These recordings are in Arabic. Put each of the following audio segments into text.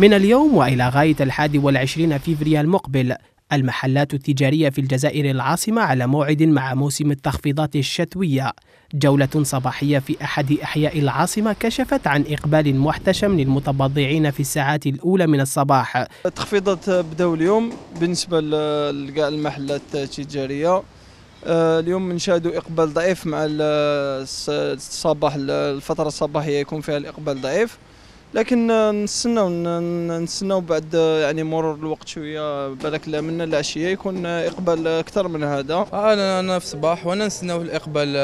من اليوم وإلى غاية الحادي والعشرين فيفري المقبل المحلات التجارية في الجزائر العاصمة على موعد مع موسم التخفيضات الشتوية جولة صباحية في أحد أحياء العاصمة كشفت عن إقبال محتشم للمتبضعين في الساعات الأولى من الصباح التخفيضات بدأوا اليوم بالنسبة لكاع المحلات التجارية آه، اليوم نشاهد إقبال ضعيف مع الصباح الفترة الصباحية يكون فيها الإقبال ضعيف لكن نستناو نستناو بعد يعني مرور الوقت شويه بالك لا من العشيه يكون اقبال اكثر من هذا انا انا في الصباح وانا نستناو الاقبال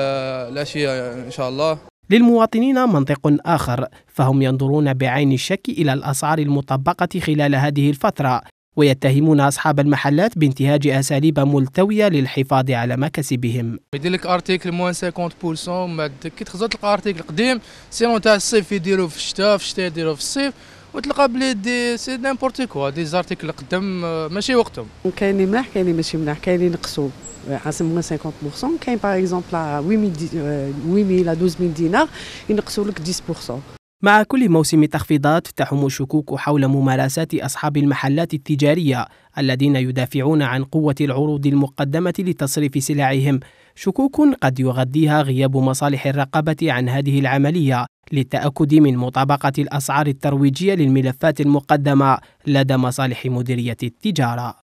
العشيه ان شاء الله للمواطنين منطق آخر فهم ينظرون بعين الشك إلى الأسعار المطبقة خلال هذه الفترة ويتهمون أصحاب المحلات بانتهاج أساليب ملتوية للحفاظ على مكاسبهم يدير لك ارتيكل موان 50% ومن بعد كي تخزر تلقى ارتيكل قديم سينون تاع الصيف يديروه في الشتاء في الشتاء يديروه في الصيف وتلقى بلي دي سي نيمبورتي كوا دي زارتيكل قدام آه، ماشي وقتهم كاينين ملاح كاينين ماشي ملاح كاينين نقصوا عاصم موان 50% كاين باغ اكزومبل 8000 8000 à 12000 دينار ينقصوا لك 10% مع كل موسم تخفيضات تحوم الشكوك حول ممارسات أصحاب المحلات التجارية الذين يدافعون عن قوة العروض المقدمة لتصريف سلعهم شكوك قد يغذيها غياب مصالح الرقابة عن هذه العملية للتأكد من مطابقة الأسعار الترويجية للملفات المقدمة لدى مصالح مديرية التجارة